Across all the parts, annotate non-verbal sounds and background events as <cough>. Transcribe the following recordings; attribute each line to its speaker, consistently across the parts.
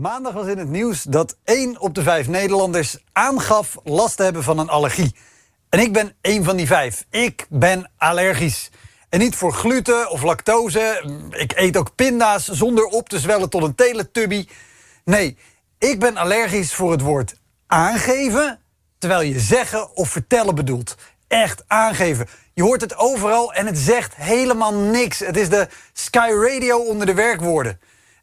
Speaker 1: Maandag was in het nieuws dat 1 op de 5 Nederlanders aangaf last te hebben van een allergie. En ik ben één van die vijf. Ik ben allergisch. En niet voor gluten of lactose. Ik eet ook pinda's zonder op te zwellen tot een teletubby. Nee, ik ben allergisch voor het woord aangeven, terwijl je zeggen of vertellen bedoelt. Echt aangeven. Je hoort het overal en het zegt helemaal niks. Het is de Sky Radio onder de werkwoorden.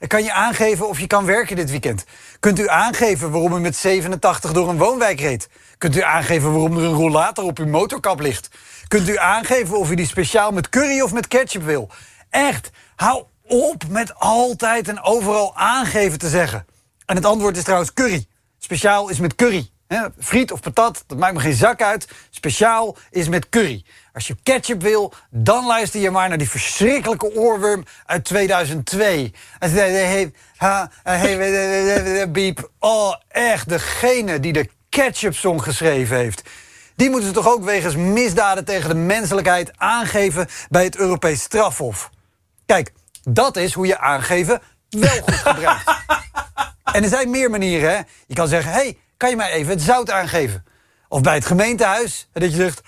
Speaker 1: Kan je aangeven of je kan werken dit weekend? Kunt u aangeven waarom u met 87 door een woonwijk reed? Kunt u aangeven waarom er een rollator op uw motorkap ligt? Kunt u aangeven of u die speciaal met curry of met ketchup wil? Echt, hou op met altijd en overal aangeven te zeggen. En het antwoord is trouwens curry. Speciaal is met curry. He, friet of patat, dat maakt me geen zak uit. Speciaal is met curry. Als je ketchup wil, dan luister je maar naar die verschrikkelijke oorworm uit 2002. Biep. Oh, echt. Degene die de ketchup-song geschreven heeft. Die moeten ze toch ook wegens misdaden tegen de menselijkheid aangeven bij het Europees Strafhof. Kijk, dat is hoe je aangeven wel goed gebruikt. <laughs> en er zijn meer manieren, hè. Je kan zeggen, hey, kan je mij even het zout aangeven. Of bij het gemeentehuis, dat je zegt...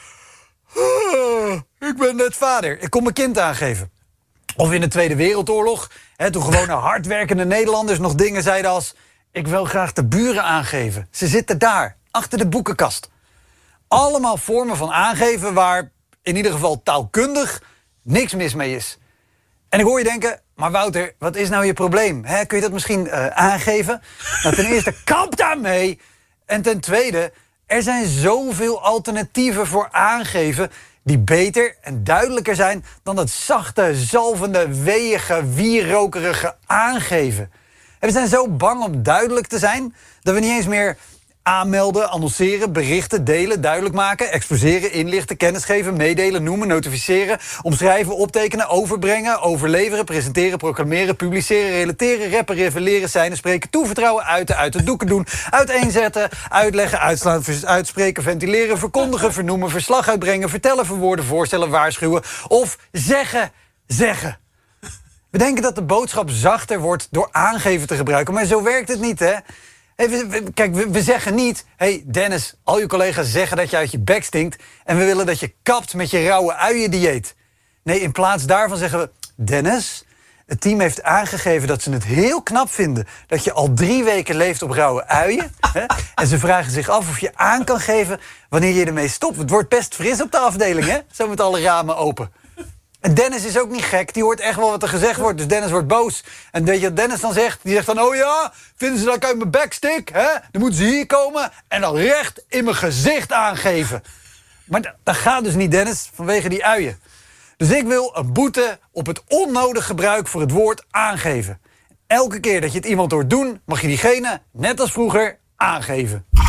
Speaker 1: Ah, ik ben net vader, ik kom mijn kind aangeven. Of in de Tweede Wereldoorlog, hè, toen gewone <laughs> hardwerkende Nederlanders nog dingen zeiden als... Ik wil graag de buren aangeven. Ze zitten daar, achter de boekenkast. Allemaal vormen van aangeven waar in ieder geval taalkundig niks mis mee is. En ik hoor je denken, maar Wouter, wat is nou je probleem? Hè? kun je dat misschien eh, aangeven? Nou, ten eerste, kap daarmee! En ten tweede, er zijn zoveel alternatieven voor aangeven die beter en duidelijker zijn dan dat zachte, zalvende, weeige, wierokerige aangeven. En we zijn zo bang om duidelijk te zijn dat we niet eens meer aanmelden, annonceren, berichten, delen, duidelijk maken, exposeren, inlichten, kennisgeven, meedelen, noemen, notificeren, omschrijven, optekenen, overbrengen, overleveren, presenteren, proclameren, publiceren, relateren, rappen, reveleren, zijn, spreken, toevertrouwen, uiten, uit de doeken doen, uiteenzetten, uitleggen, uitslaan, uitspreken, ventileren, verkondigen, vernoemen, verslag uitbrengen, vertellen, verwoorden, voorstellen, waarschuwen of zeggen, zeggen. We denken dat de boodschap zachter wordt door aangeven te gebruiken, maar zo werkt het niet, hè? Hey, kijk, we, zeggen niet... hey Dennis, al je collega's zeggen dat je uit je bek stinkt... en we willen dat je kapt met je rauwe uien-dieet. Nee, in plaats daarvan zeggen we... Dennis, het team heeft aangegeven dat ze het heel knap vinden... dat je al drie weken leeft op rauwe uien. <laughs> Hè? En ze vragen zich af of je aan kan geven wanneer je ermee stopt. Het wordt best fris op de afdeling, hè? Zo met alle ramen open. En Dennis is ook niet gek. Die hoort echt wel wat er gezegd wordt. Dus Dennis wordt boos. En weet je wat Dennis dan zegt? Die zegt dan, oh ja, vinden ze dat ik uit mijn backstick? Hè? Dan moeten ze hier komen en dan recht in mijn gezicht aangeven. Maar dat gaat dus niet, Dennis, vanwege die uien. Dus ik wil een boete op het onnodig gebruik voor het woord aangeven. Elke keer dat je het iemand hoort doen, mag je diegene, net als vroeger, aangeven.